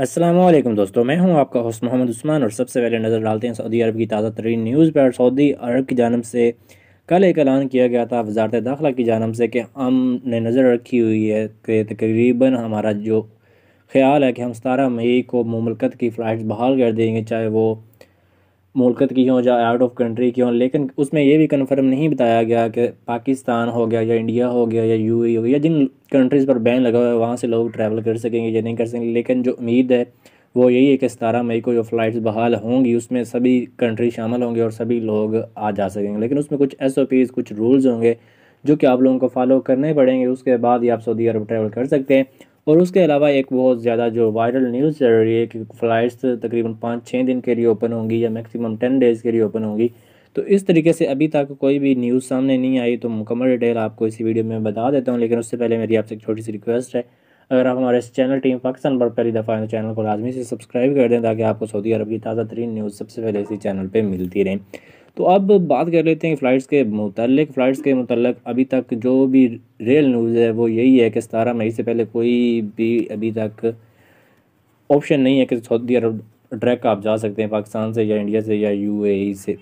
असलम दोस्तों मैं हूं आपका होस्ट मोहम्मद उस्मान और सबसे पहले नज़र डालते हैं सऊदी अरब की ताज़ा तरीन न्यूज़ पर सऊदी अरब की जानब से कल एक ऐलान किया गया था वजारत दाखिला की जानब से कि हम ने नज़र रखी हुई है कि तकरीबन हमारा जो ख्याल है कि हम सतारह मई को ममलकत की फ़्लाइट बहाल कर देंगे चाहे वो मुल्कत की हों या आउट ऑफ कंट्री की हों लेकिन उसमें यह भी कन्फर्म नहीं बताया गया कि पाकिस्तान हो गया या इंडिया हो गया या यू e हो गया या जिन कंट्रीज़ पर बैन लगा हुआ है वहाँ से लोग ट्रैवल कर सकेंगे या नहीं कर सकेंगे लेकिन जो उम्मीद है वो यही है कि सतारह मई को जो फ़्लाइट्स बहाल होंगी उसमें सभी कंट्री शामिल होंगे और सभी लोग आ जा सकेंगे लेकिन उसमें कुछ एस ओ पीज़ कुछ रूल्स होंगे जो कि आप लोगों को फॉलो करने पड़ेंगे उसके बाद ही आप सऊदी अरब ट्रैवल कर सकते हैं और उसके अलावा एक बहुत ज़्यादा जो वायरल न्यूज़ चल रही है कि फ़्लाइट्स तकरीबन पाँच छः दिन के लिए ओपन होंगी या मैक्सिमम टेन डेज़ के लिए ओपन होंगी तो इस तरीके से अभी तक कोई भी न्यूज़ सामने नहीं आई तो मुकम्मल डिटेल आपको इसी वीडियो में बता देता हूँ लेकिन उससे पहले मेरी आपसे एक छोटी सी रिक्वेस्ट है अगर आप हमारे चैनल टीम पाकिस्तान पर पहली दफ़ा है तो चैनल को लाजमी से सब्सक्राइब कर दें ताकि आपको सऊदी अरब की ताज़ा तरीन न्यूज़ सबसे पहले इसी चैनल पर मिलती रहें तो अब बात कर लेते हैं फ़्लाइट्स के मतलब फ़्लाइट्स के मतलब अभी तक जो भी रियल न्यूज़ है वो यही है कि सतारह मई से पहले कोई भी अभी तक ऑप्शन नहीं है कि सऊदी अरब डायरेक्ट आप जा सकते हैं पाकिस्तान से या इंडिया से या यूएई e से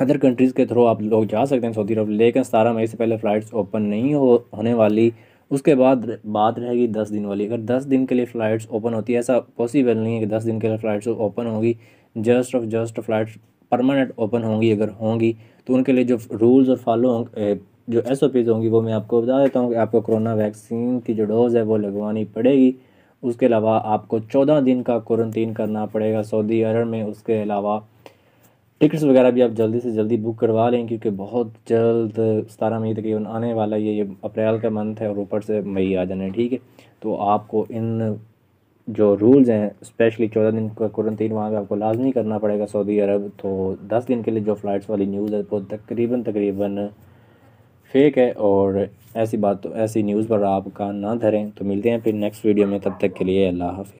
अदर कंट्रीज़ के थ्रू आप लोग जा सकते हैं सऊदी अरब लेकिन सतारह मई से पहले फ़्लाइट्स ओपन नहीं हो होने वाली उसके बाद बात रहेगी दस दिन वाली अगर दस दिन के लिए फ़्लाइट्स ओपन होती है ऐसा पॉसिबल नहीं है कि दस दिन के लिए फ़्लाइट्स ओपन होगी just of just flights permanent open होंगी अगर होंगी तो उनके लिए जो रूल्स और फॉलो जो एस ओ पीज़ होंगी वो मैं आपको बता देता हूँ कि आपको कोरोना वैक्सीन की जो डोज़ है वो लगवानी पड़ेगी उसके अलावा आपको चौदह दिन का क्वारंटीन करना पड़ेगा सऊदी अरब में उसके अलावा टिकट्स वगैरह भी आप जल्दी से जल्दी बुक करवा लें क्योंकि बहुत जल्द सतारह मई तकरीबन आने वाला ये ये अप्रैल का मंथ है और ऊपर से मई आ जाना है ठीक है तो आपको इन जो रूल्स हैं स्पेशली चौदह दिन का क्वारंटीन वहाँ पे आपको लाजमी करना पड़ेगा सऊदी अरब तो दस दिन के लिए जो फ़्लाइट्स वाली न्यूज़ है वो तकरीबन तकरीबन फेक है और ऐसी बात तो ऐसी न्यूज़ पर आप कान ना धरें तो मिलते हैं फिर नेक्स्ट वीडियो में तब तक के लिए अल्लाह हाफि